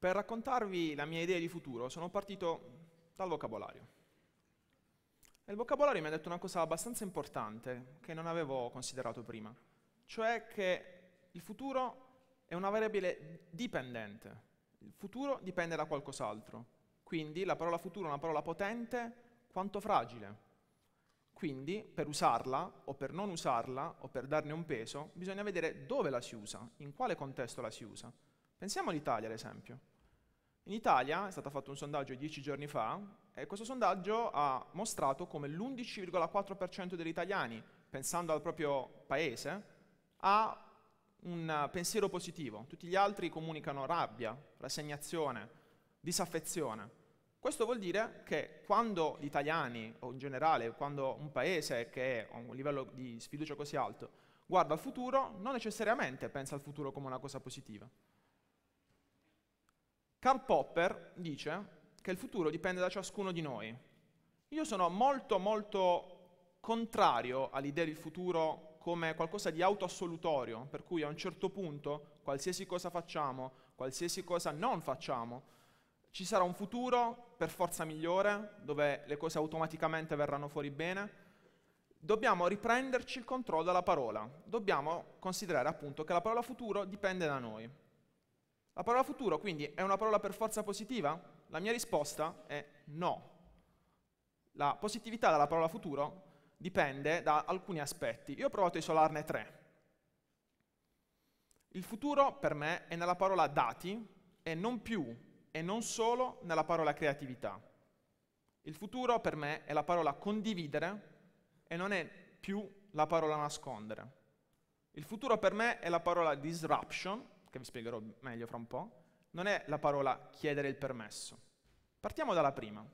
Per raccontarvi la mia idea di futuro sono partito dal vocabolario. E il vocabolario mi ha detto una cosa abbastanza importante che non avevo considerato prima, cioè che il futuro è una variabile dipendente. Il futuro dipende da qualcos'altro. Quindi la parola futuro è una parola potente quanto fragile. Quindi per usarla o per non usarla o per darne un peso bisogna vedere dove la si usa, in quale contesto la si usa. Pensiamo all'Italia, ad esempio. In Italia è stato fatto un sondaggio dieci giorni fa e questo sondaggio ha mostrato come l'11,4% degli italiani, pensando al proprio paese, ha un pensiero positivo. Tutti gli altri comunicano rabbia, rassegnazione, disaffezione. Questo vuol dire che quando gli italiani, o in generale, quando un paese che ha un livello di sfiducia così alto, guarda al futuro, non necessariamente pensa al futuro come una cosa positiva. Karl Popper dice che il futuro dipende da ciascuno di noi. Io sono molto molto contrario all'idea del futuro come qualcosa di autoassolutorio, per cui a un certo punto qualsiasi cosa facciamo, qualsiasi cosa non facciamo, ci sarà un futuro per forza migliore, dove le cose automaticamente verranno fuori bene. Dobbiamo riprenderci il controllo della parola, dobbiamo considerare appunto che la parola futuro dipende da noi. La parola futuro quindi è una parola per forza positiva? La mia risposta è no. La positività della parola futuro dipende da alcuni aspetti. Io ho provato a isolarne tre. Il futuro per me è nella parola dati e non più e non solo nella parola creatività. Il futuro per me è la parola condividere e non è più la parola nascondere. Il futuro per me è la parola disruption che vi spiegherò meglio fra un po', non è la parola chiedere il permesso. Partiamo dalla prima.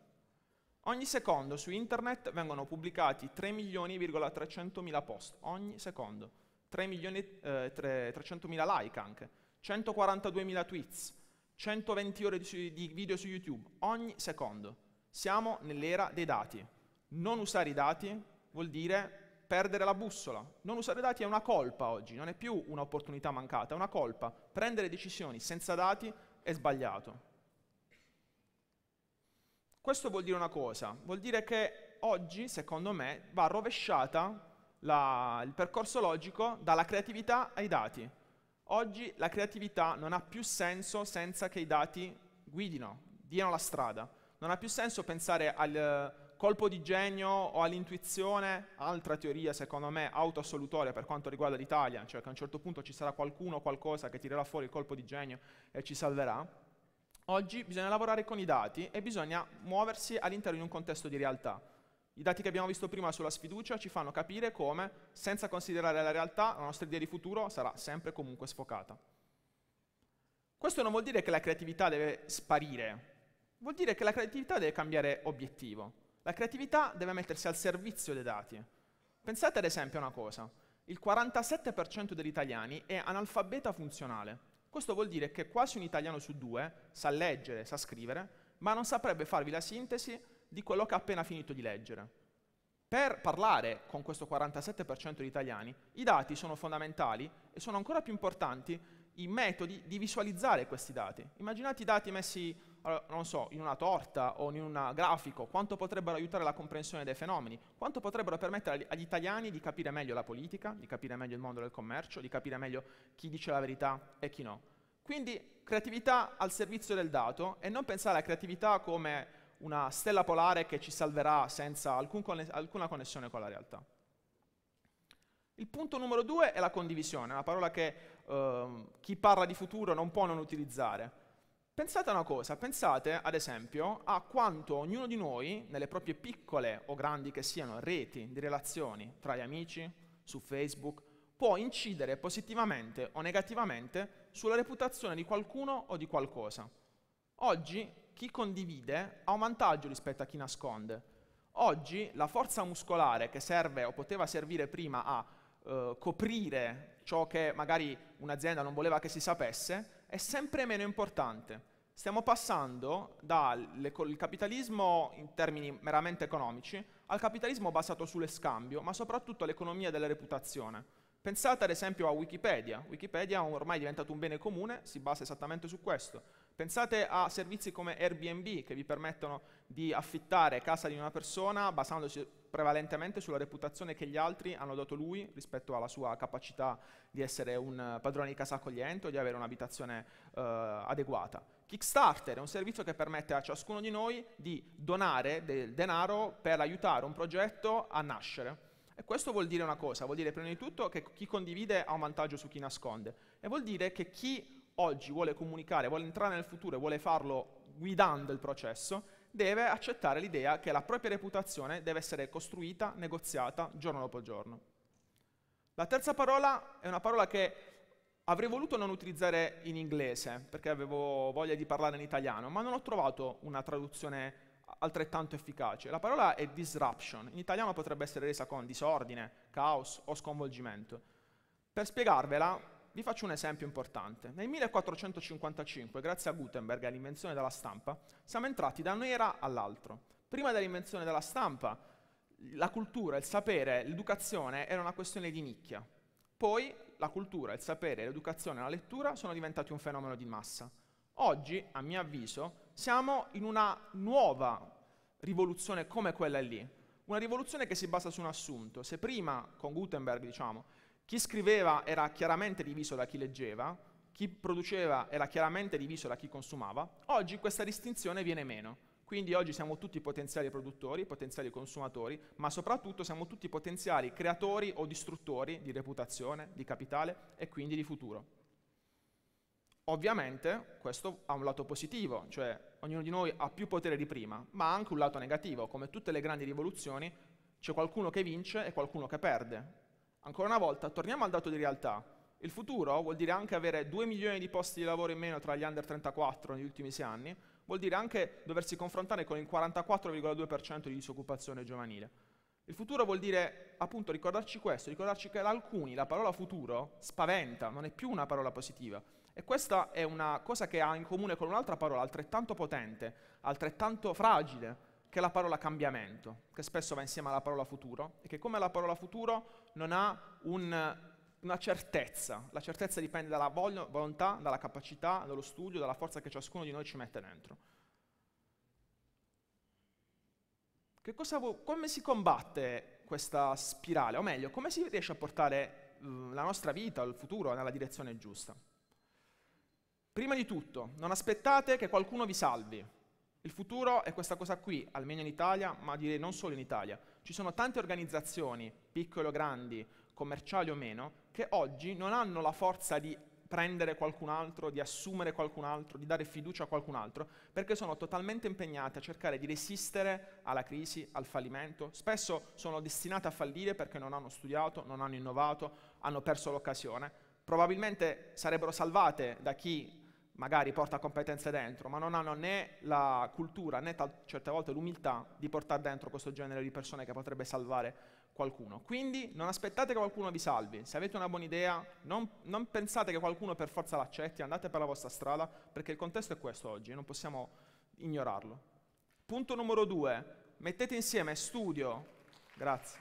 Ogni secondo su internet vengono pubblicati 3 milioni,300.000 post, ogni secondo, 3 milioni eh, 300.000 like anche, 142.000 tweets, 120 ore di, di video su YouTube, ogni secondo. Siamo nell'era dei dati. Non usare i dati vuol dire perdere la bussola. Non usare dati è una colpa oggi, non è più un'opportunità mancata, è una colpa. Prendere decisioni senza dati è sbagliato. Questo vuol dire una cosa, vuol dire che oggi, secondo me, va rovesciata la, il percorso logico dalla creatività ai dati. Oggi la creatività non ha più senso senza che i dati guidino, diano la strada. Non ha più senso pensare al colpo di genio o all'intuizione, altra teoria secondo me autoassolutoria per quanto riguarda l'Italia, cioè che a un certo punto ci sarà qualcuno o qualcosa che tirerà fuori il colpo di genio e ci salverà. Oggi bisogna lavorare con i dati e bisogna muoversi all'interno di un contesto di realtà. I dati che abbiamo visto prima sulla sfiducia ci fanno capire come, senza considerare la realtà, la nostra idea di futuro sarà sempre comunque sfocata. Questo non vuol dire che la creatività deve sparire, vuol dire che la creatività deve cambiare obiettivo. La creatività deve mettersi al servizio dei dati. Pensate ad esempio a una cosa, il 47% degli italiani è analfabeta funzionale. Questo vuol dire che quasi un italiano su due sa leggere, sa scrivere, ma non saprebbe farvi la sintesi di quello che ha appena finito di leggere. Per parlare con questo 47% di italiani, i dati sono fondamentali e sono ancora più importanti i metodi di visualizzare questi dati. Immaginate i dati messi non so, in una torta o in un grafico, quanto potrebbero aiutare la comprensione dei fenomeni, quanto potrebbero permettere agli italiani di capire meglio la politica, di capire meglio il mondo del commercio, di capire meglio chi dice la verità e chi no. Quindi creatività al servizio del dato e non pensare alla creatività come una stella polare che ci salverà senza alcun conne alcuna connessione con la realtà. Il punto numero due è la condivisione, una parola che eh, chi parla di futuro non può non utilizzare. Pensate a una cosa, pensate ad esempio a quanto ognuno di noi, nelle proprie piccole o grandi che siano reti di relazioni tra gli amici, su Facebook, può incidere positivamente o negativamente sulla reputazione di qualcuno o di qualcosa. Oggi chi condivide ha un vantaggio rispetto a chi nasconde. Oggi la forza muscolare che serve o poteva servire prima a eh, coprire ciò che magari un'azienda non voleva che si sapesse, è sempre meno importante. Stiamo passando dal capitalismo in termini meramente economici al capitalismo basato sull'escambio, ma soprattutto all'economia della reputazione. Pensate ad esempio a Wikipedia. Wikipedia ormai è diventato un bene comune, si basa esattamente su questo Pensate a servizi come Airbnb che vi permettono di affittare casa di una persona basandosi prevalentemente sulla reputazione che gli altri hanno dato lui rispetto alla sua capacità di essere un padrone di casa accogliente o di avere un'abitazione eh, adeguata. Kickstarter è un servizio che permette a ciascuno di noi di donare del denaro per aiutare un progetto a nascere. E questo vuol dire una cosa, vuol dire prima di tutto che chi condivide ha un vantaggio su chi nasconde e vuol dire che chi oggi vuole comunicare, vuole entrare nel futuro e vuole farlo guidando il processo, deve accettare l'idea che la propria reputazione deve essere costruita, negoziata giorno dopo giorno. La terza parola è una parola che avrei voluto non utilizzare in inglese perché avevo voglia di parlare in italiano, ma non ho trovato una traduzione altrettanto efficace. La parola è disruption, in italiano potrebbe essere resa con disordine, caos o sconvolgimento. Per spiegarvela, vi faccio un esempio importante. Nel 1455, grazie a Gutenberg e all'invenzione della stampa, siamo entrati da un'era all'altro. Prima dell'invenzione della stampa, la cultura, il sapere, l'educazione era una questione di nicchia. Poi la cultura, il sapere, l'educazione e la lettura sono diventati un fenomeno di massa. Oggi, a mio avviso, siamo in una nuova rivoluzione come quella lì. Una rivoluzione che si basa su un assunto. Se prima, con Gutenberg, diciamo, chi scriveva era chiaramente diviso da chi leggeva, chi produceva era chiaramente diviso da chi consumava. Oggi questa distinzione viene meno. Quindi oggi siamo tutti potenziali produttori, potenziali consumatori, ma soprattutto siamo tutti potenziali creatori o distruttori di reputazione, di capitale e quindi di futuro. Ovviamente questo ha un lato positivo, cioè ognuno di noi ha più potere di prima, ma ha anche un lato negativo, come tutte le grandi rivoluzioni c'è qualcuno che vince e qualcuno che perde. Ancora una volta, torniamo al dato di realtà. Il futuro vuol dire anche avere 2 milioni di posti di lavoro in meno tra gli under 34 negli ultimi 6 anni, vuol dire anche doversi confrontare con il 44,2% di disoccupazione giovanile. Il futuro vuol dire appunto ricordarci questo, ricordarci che ad alcuni la parola futuro spaventa, non è più una parola positiva. E questa è una cosa che ha in comune con un'altra parola altrettanto potente, altrettanto fragile, che è la parola cambiamento, che spesso va insieme alla parola futuro, e che come la parola futuro non ha un, una certezza. La certezza dipende dalla vol- volontà, dalla capacità, dallo studio, dalla forza che ciascuno di noi ci mette dentro. Vo- come si combatte questa spirale? O meglio, come si riesce a portare mm, la nostra vita, il futuro, nella direzione giusta? Prima di tutto, non aspettate che qualcuno vi salvi, il futuro è questa cosa qui, almeno in Italia, ma direi non solo in Italia. Ci sono tante organizzazioni, piccole o grandi, commerciali o meno, che oggi non hanno la forza di prendere qualcun altro, di assumere qualcun altro, di dare fiducia a qualcun altro, perché sono totalmente impegnate a cercare di resistere alla crisi, al fallimento. Spesso sono destinate a fallire perché non hanno studiato, non hanno innovato, hanno perso l'occasione. Probabilmente sarebbero salvate da chi magari porta competenze dentro, ma non hanno né la cultura né certe volte l'umiltà di portare dentro questo genere di persone che potrebbe salvare qualcuno. Quindi non aspettate che qualcuno vi salvi, se avete una buona idea non, non pensate che qualcuno per forza l'accetti, andate per la vostra strada, perché il contesto è questo oggi, non possiamo ignorarlo. Punto numero due, mettete insieme studio, grazie,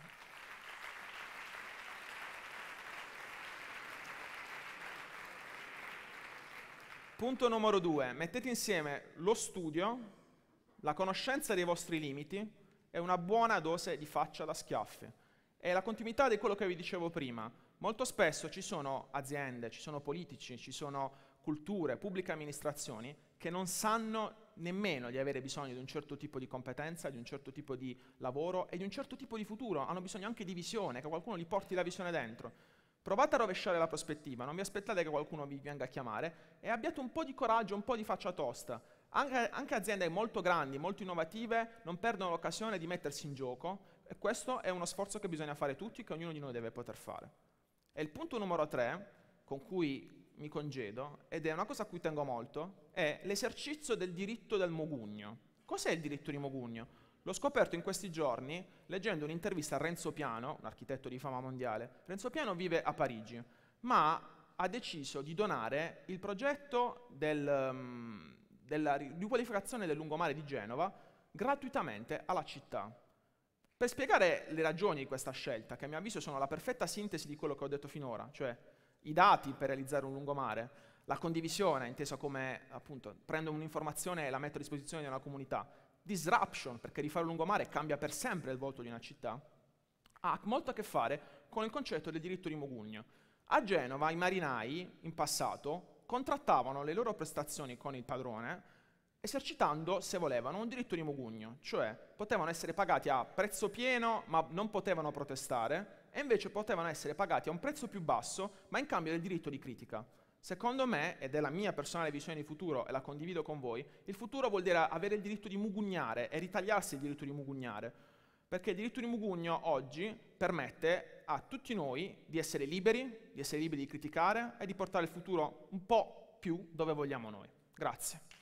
Punto numero due, mettete insieme lo studio, la conoscenza dei vostri limiti e una buona dose di faccia da schiaffi. È la continuità di quello che vi dicevo prima. Molto spesso ci sono aziende, ci sono politici, ci sono culture, pubbliche amministrazioni che non sanno nemmeno di avere bisogno di un certo tipo di competenza, di un certo tipo di lavoro e di un certo tipo di futuro, hanno bisogno anche di visione, che qualcuno gli porti la visione dentro. Provate a rovesciare la prospettiva, non vi aspettate che qualcuno vi venga a chiamare e abbiate un po' di coraggio, un po' di faccia tosta. Anche, anche aziende molto grandi, molto innovative, non perdono l'occasione di mettersi in gioco e questo è uno sforzo che bisogna fare tutti, che ognuno di noi deve poter fare. E il punto numero tre, con cui mi congedo, ed è una cosa a cui tengo molto, è l'esercizio del diritto del mogugno. Cos'è il diritto di mogugno? L'ho scoperto in questi giorni leggendo un'intervista a Renzo Piano, un architetto di fama mondiale. Renzo Piano vive a Parigi, ma ha deciso di donare il progetto del, um, della riqualificazione del lungomare di Genova gratuitamente alla città. Per spiegare le ragioni di questa scelta, che a mio avviso sono la perfetta sintesi di quello che ho detto finora, cioè i dati per realizzare un lungomare, la condivisione, intesa come appunto prendo un'informazione e la metto a disposizione di una comunità, disruption, perché rifare un lungomare cambia per sempre il volto di una città, ha molto a che fare con il concetto del diritto di Mogugno. A Genova i marinai, in passato, contrattavano le loro prestazioni con il padrone esercitando, se volevano, un diritto di Mogugno, cioè potevano essere pagati a prezzo pieno ma non potevano protestare, e invece potevano essere pagati a un prezzo più basso ma in cambio del diritto di critica. Secondo me, ed è la mia personale visione di futuro e la condivido con voi, il futuro vuol dire avere il diritto di mugugnare e ritagliarsi il diritto di mugugnare, perché il diritto di mugugno oggi permette a tutti noi di essere liberi, di essere liberi di criticare e di portare il futuro un po' più dove vogliamo noi. Grazie.